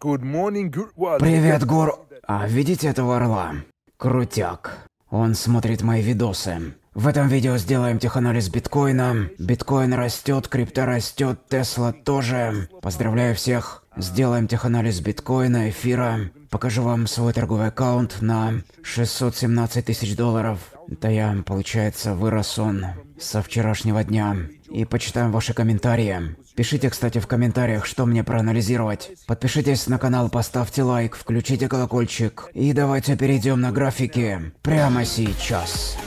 Привет, гор. А, видите этого орла? Крутяк. Он смотрит мои видосы. В этом видео сделаем теханализ биткоина. Биткоин растет, крипта растет, Тесла тоже. Поздравляю всех. Сделаем теханализ биткоина, эфира. Покажу вам свой торговый аккаунт на 617 тысяч долларов. Да я, получается, вырос он со вчерашнего дня. И почитаем ваши комментарии. Пишите, кстати, в комментариях, что мне проанализировать. Подпишитесь на канал, поставьте лайк, включите колокольчик. И давайте перейдем на графики прямо сейчас.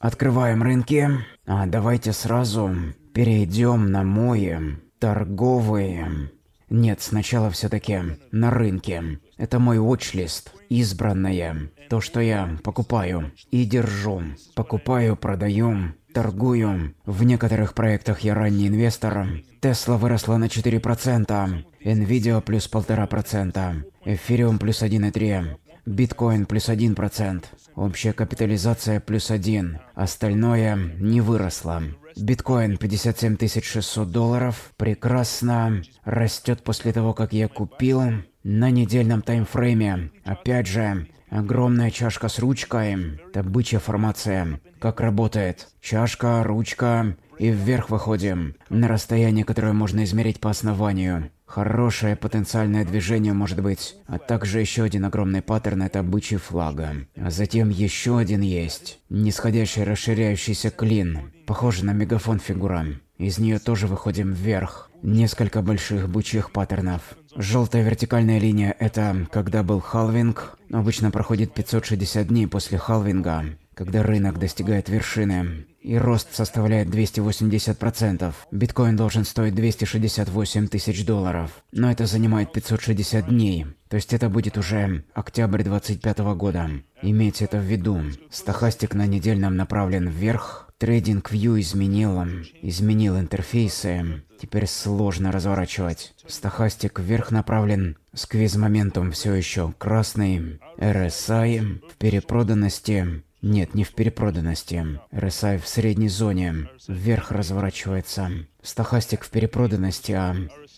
Открываем рынки. А давайте сразу перейдем на мои торговые нет, сначала все-таки на рынке. Это мой watchlist, избранное, то, что я покупаю и держу. Покупаю, продаю, торгую. В некоторых проектах я ранний инвестор. Тесла выросла на 4%, Nvidia плюс 1,5%, Эфириум плюс 1,3%. Биткоин плюс 1%, общая капитализация плюс 1, остальное не выросло. Биткоин 57 600 долларов. Прекрасно. Растет после того, как я купил. На недельном таймфрейме. Опять же, огромная чашка с ручкой. Это бычья формация. Как работает? Чашка, ручка и вверх выходим. На расстояние, которое можно измерить по основанию. Хорошее потенциальное движение может быть. А также еще один огромный паттерн – это бычий флага. А затем еще один есть. Нисходящий расширяющийся клин. Похоже на мегафон фигура. Из нее тоже выходим вверх. Несколько больших бычьих паттернов. Желтая вертикальная линия – это когда был халвинг. Обычно проходит 560 дней после халвинга когда рынок достигает вершины, и рост составляет 280%. Биткоин должен стоить 268 тысяч долларов, но это занимает 560 дней. То есть это будет уже октябрь 25 года. Имейте это в виду. Стохастик на недельном направлен вверх, Трейдинг View изменил, изменил интерфейсы. Теперь сложно разворачивать. Стохастик вверх направлен, сквиз моментом все еще красный, RSI в перепроданности нет, не в перепроданности. РСА в средней зоне. Вверх разворачивается. Стохастик в перепроданности, а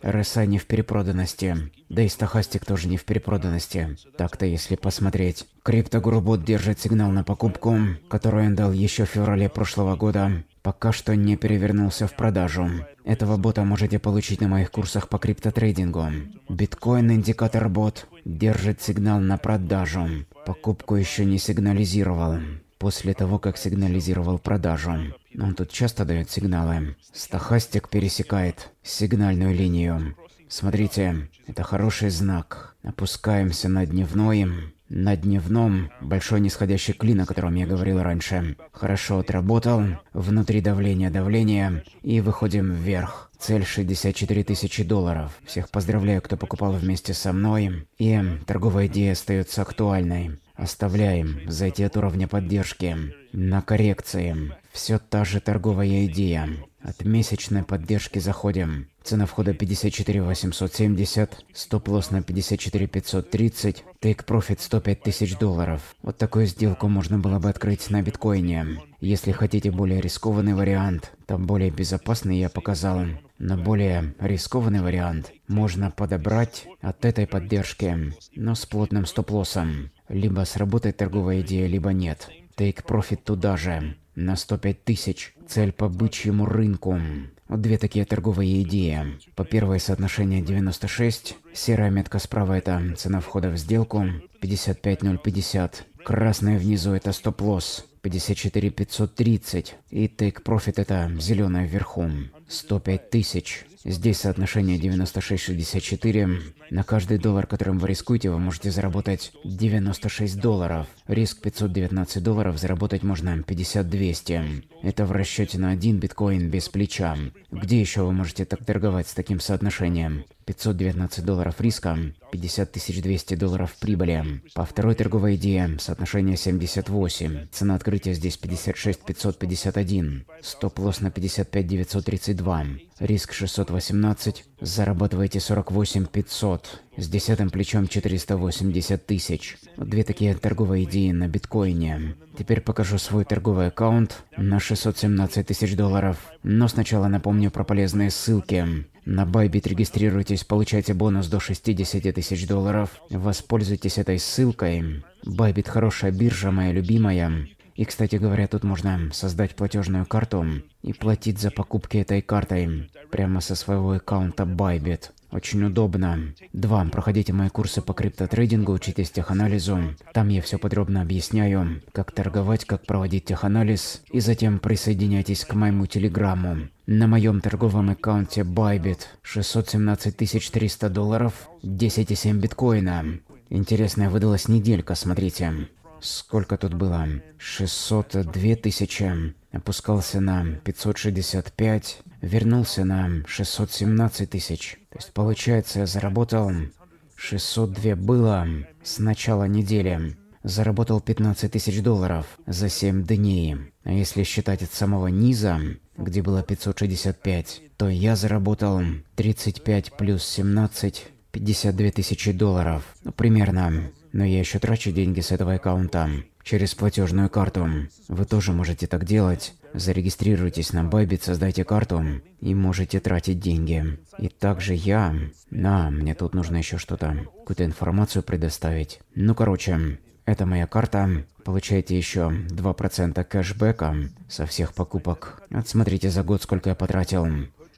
РСА не в перепроданности. Да и стохастик тоже не в перепроданности. Так-то если посмотреть. Криптогурбот держит сигнал на покупку, который он дал еще в феврале прошлого года пока что не перевернулся в продажу. Этого бота можете получить на моих курсах по криптотрейдингу. Биткоин-индикатор-бот держит сигнал на продажу. Покупку еще не сигнализировал. После того, как сигнализировал продажу. Он тут часто дает сигналы. Стохастик пересекает сигнальную линию. Смотрите, это хороший знак. Опускаемся на дневной на дневном большой нисходящий клин, о котором я говорил раньше. Хорошо отработал, внутри давления давление, и выходим вверх. Цель 64 тысячи долларов. Всех поздравляю, кто покупал вместе со мной. И торговая идея остается актуальной. Оставляем зайти от уровня поддержки на коррекции. Все та же торговая идея. От месячной поддержки заходим. Цена входа 54 870, стоп-лосс на 54 530, тейк-профит 105 тысяч долларов. Вот такую сделку можно было бы открыть на биткоине. Если хотите более рискованный вариант, там более безопасный я показал. Но более рискованный вариант можно подобрать от этой поддержки, но с плотным стоп-лоссом. Либо сработает торговая идея, либо нет. Тейк-профит туда же, на 105 тысяч. Цель по бычьему рынку. Вот две такие торговые идеи. По первой соотношение 96, серая метка справа это цена входа в сделку, 55050. Красная внизу это стоп-лосс, 54530. И тейк-профит это зеленая вверху, 105 тысяч. Здесь соотношение 96-64. На каждый доллар, которым вы рискуете, вы можете заработать 96 долларов. Риск 519 долларов, заработать можно 50-200. Это в расчете на один биткоин без плеча. Где еще вы можете так торговать с таким соотношением? 519 долларов риска, 50 200 долларов прибыли. По второй торговой идее соотношение 78. Цена открытия здесь 56 551. Стоп-лосс на 55 932. Риск 618, Зарабатываете 48 500, с десятым плечом 480 тысяч. Две такие торговые идеи на биткоине. Теперь покажу свой торговый аккаунт на 617 тысяч долларов. Но сначала напомню про полезные ссылки. На Bybit регистрируйтесь, получайте бонус до 60 тысяч долларов. Воспользуйтесь этой ссылкой. Bybit хорошая биржа, моя любимая. И, кстати говоря, тут можно создать платежную карту и платить за покупки этой картой прямо со своего аккаунта Bybit. Очень удобно. Два, Проходите мои курсы по криптотрейдингу, учитесь теханализу. Там я все подробно объясняю, как торговать, как проводить теханализ. И затем присоединяйтесь к моему телеграмму. На моем торговом аккаунте Bybit 617 300 долларов, 10,7 биткоина. Интересная выдалась неделька, смотрите. Сколько тут было? 602 тысячи. Опускался на 565, вернулся на 617 тысяч. То есть получается, я заработал 602 было с начала недели. Заработал 15 тысяч долларов за 7 дней. А если считать от самого низа, где было 565, то я заработал 35 плюс 17, 52 тысячи долларов. Ну, примерно но я еще трачу деньги с этого аккаунта через платежную карту. Вы тоже можете так делать. Зарегистрируйтесь на Bybit, создайте карту и можете тратить деньги. И также я... На, мне тут нужно еще что-то, какую-то информацию предоставить. Ну короче, это моя карта. Получаете еще 2% кэшбэка со всех покупок. Отсмотрите за год, сколько я потратил.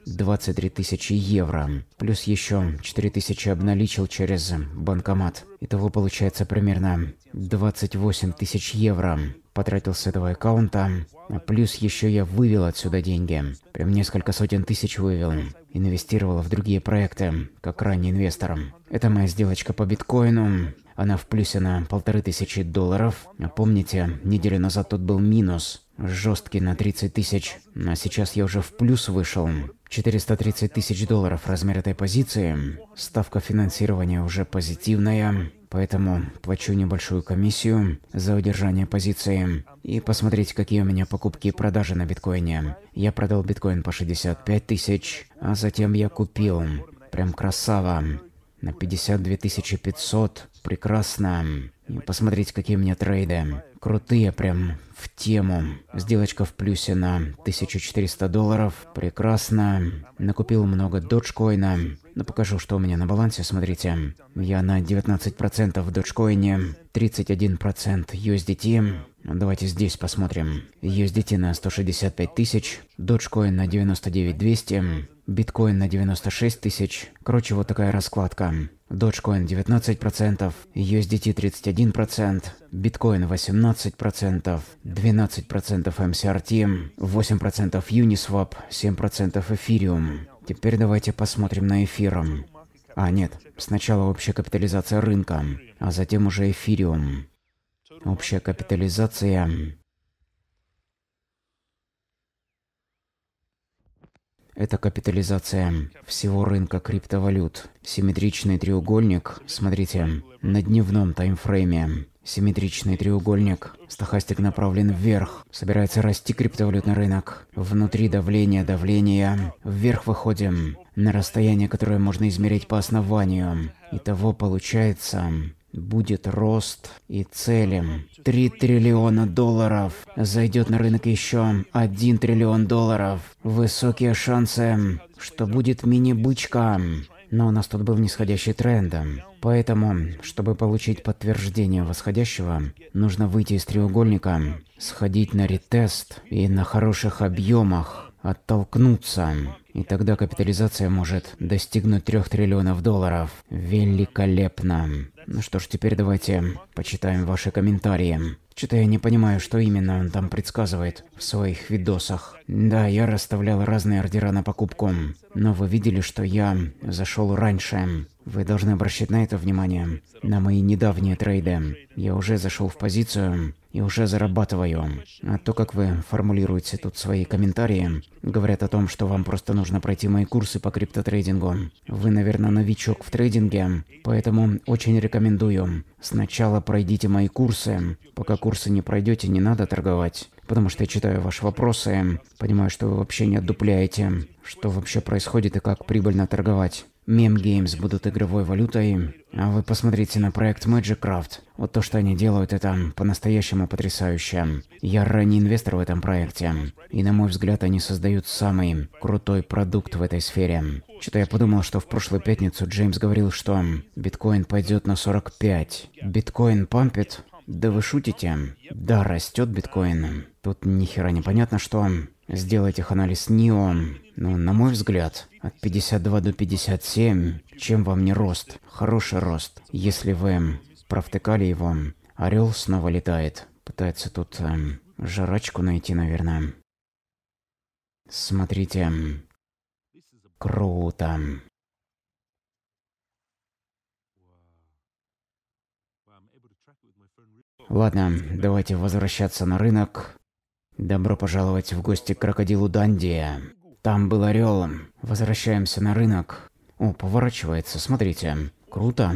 23 тысячи евро. Плюс еще 4 тысячи обналичил через банкомат. Итого получается примерно 28 тысяч евро. Потратил с этого аккаунта. А плюс еще я вывел отсюда деньги. Прям несколько сотен тысяч вывел. Инвестировал в другие проекты, как ранний инвестором. Это моя сделочка по биткоину. Она в плюсе на полторы тысячи долларов. А помните, неделю назад тут был минус. Жесткий на 30 тысяч. А сейчас я уже в плюс вышел. 430 тысяч долларов размер этой позиции. Ставка финансирования уже позитивная, поэтому плачу небольшую комиссию за удержание позиции. И посмотрите какие у меня покупки и продажи на биткоине. Я продал биткоин по 65 тысяч, а затем я купил. Прям красава. На 52 500. Прекрасно посмотрите, какие у меня трейды. Крутые, прям в тему. Сделочка в плюсе на 1400 долларов. Прекрасно. Накупил много доджкоина. Но ну, покажу, что у меня на балансе, смотрите. Я на 19% в доджкоине, 31% USDT. Ну, давайте здесь посмотрим. USDT на 165 тысяч, доджкоин на 99 200, биткоин на 96 тысяч. Короче, вот такая раскладка. Dogecoin 19%, USDT 31%, биткоин 18%, 12% MCRT, 8% Uniswap, 7% Ethereum. Теперь давайте посмотрим на эфир. А, нет, сначала общая капитализация рынка, а затем уже эфириум. Общая капитализация Это капитализация всего рынка криптовалют. Симметричный треугольник, смотрите, на дневном таймфрейме. Симметричный треугольник. Стохастик направлен вверх. Собирается расти криптовалютный рынок. Внутри давление, давление. Вверх выходим. На расстояние, которое можно измерить по основанию. Итого получается будет рост и целим 3 триллиона долларов. Зайдет на рынок еще 1 триллион долларов. Высокие шансы, что будет мини-бычка. Но у нас тут был нисходящий тренд. Поэтому, чтобы получить подтверждение восходящего, нужно выйти из треугольника, сходить на ретест и на хороших объемах оттолкнуться. И тогда капитализация может достигнуть 3 триллионов долларов. Великолепно. Ну что ж, теперь давайте почитаем ваши комментарии. Что-то я не понимаю, что именно он там предсказывает в своих видосах. Да, я расставлял разные ордера на покупку, но вы видели, что я зашел раньше. Вы должны обращать на это внимание, на мои недавние трейды. Я уже зашел в позицию, и уже зарабатываю. А то, как вы формулируете тут свои комментарии, говорят о том, что вам просто нужно пройти мои курсы по криптотрейдингу. Вы, наверное, новичок в трейдинге, поэтому очень рекомендую. Сначала пройдите мои курсы. Пока курсы не пройдете, не надо торговать. Потому что я читаю ваши вопросы, понимаю, что вы вообще не отдупляете, что вообще происходит и как прибыльно торговать мем-геймс будут игровой валютой, а вы посмотрите на проект Magicraft. Вот то, что они делают, это по-настоящему потрясающе. Я ранний инвестор в этом проекте, и на мой взгляд, они создают самый крутой продукт в этой сфере. Что-то я подумал, что в прошлую пятницу Джеймс говорил, что биткоин пойдет на 45. Биткоин пампит? Да вы шутите? Да, растет биткоин. Тут ни хера не понятно, что сделать их анализ не он, Но, на мой взгляд, от 52 до 57, чем вам не рост? Хороший рост. Если вы эм, провтыкали его, эм, орел снова летает. Пытается тут эм, жарачку найти, наверное. Смотрите. Эм, круто. Ладно, давайте возвращаться на рынок. Добро пожаловать в гости к крокодилу Данди. Там был орел. Возвращаемся на рынок. О, поворачивается, смотрите. Круто.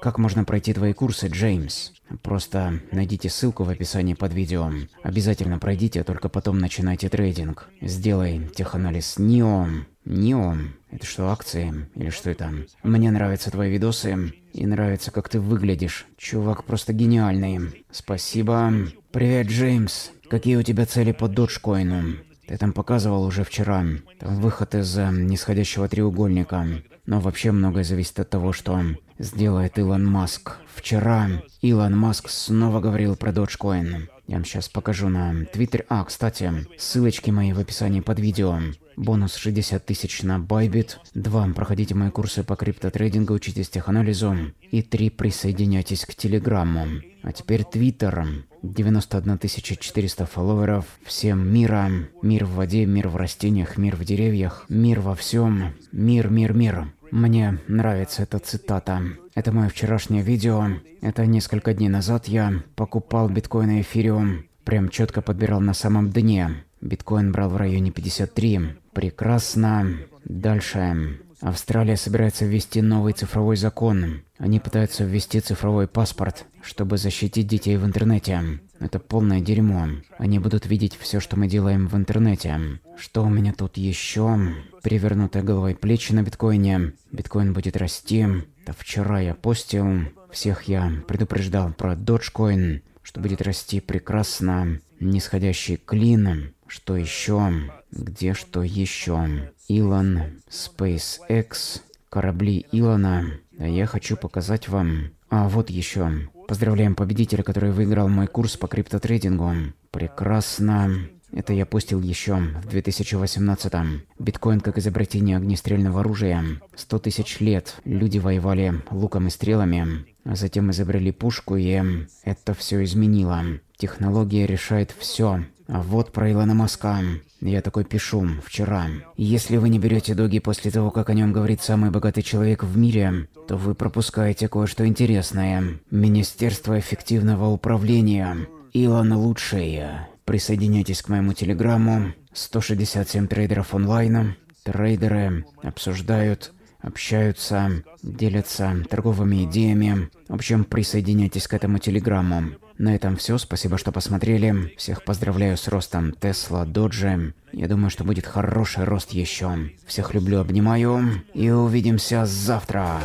Как можно пройти твои курсы, Джеймс? Просто найдите ссылку в описании под видео. Обязательно пройдите, а только потом начинайте трейдинг. Сделай теханализ НИО. НИО? Это что, акции? Или что это? Мне нравятся твои видосы. И нравится, как ты выглядишь. Чувак просто гениальный. Спасибо. Привет, Джеймс. Какие у тебя цели по доджкоину? Ты там показывал уже вчера. Там выход из э, нисходящего треугольника. Но вообще многое зависит от того, что сделает Илон Маск. Вчера Илон Маск снова говорил про Dogecoin. Я вам сейчас покажу на Твиттер. А, кстати, ссылочки мои в описании под видео. Бонус 60 тысяч на Bybit. Два Проходите мои курсы по криптотрейдингу, учитесь теханализу. И три Присоединяйтесь к Телеграмму. А теперь Твиттер. 91 400 фолловеров. Всем мира. Мир в воде, мир в растениях, мир в деревьях, мир во всем. Мир, мир, мир. Мне нравится эта цитата. Это мое вчерашнее видео. Это несколько дней назад я покупал биткоин и эфириум. Прям четко подбирал на самом дне. Биткоин брал в районе 53. Прекрасно. Дальше. Австралия собирается ввести новый цифровой закон. Они пытаются ввести цифровой паспорт, чтобы защитить детей в интернете. Это полное дерьмо. Они будут видеть все, что мы делаем в интернете. Что у меня тут еще? Перевернутая головой плечи на биткоине. Биткоин будет расти. Да вчера я постил. Всех я предупреждал про доджкоин, что будет расти прекрасно. Нисходящий клин. Что еще? Где что еще? Илон, SpaceX, корабли Илона. Я хочу показать вам... А, вот еще. Поздравляем победителя, который выиграл мой курс по криптотрейдингу. Прекрасно. Это я постил еще в 2018-м. Биткоин как изобретение огнестрельного оружия. 100 тысяч лет люди воевали луком и стрелами. А затем изобрели пушку, и это все изменило. Технология решает все. А вот про Илона Маска. Я такой пишу вчера. Если вы не берете Доги после того, как о нем говорит самый богатый человек в мире, то вы пропускаете кое-что интересное. Министерство эффективного управления. Илон лучший. Присоединяйтесь к моему телеграмму. 167 трейдеров онлайн. Трейдеры обсуждают общаются, делятся торговыми идеями. В общем, присоединяйтесь к этому телеграмму. На этом все. Спасибо, что посмотрели. Всех поздравляю с ростом Тесла, Доджи. Я думаю, что будет хороший рост еще. Всех люблю, обнимаю. И увидимся завтра.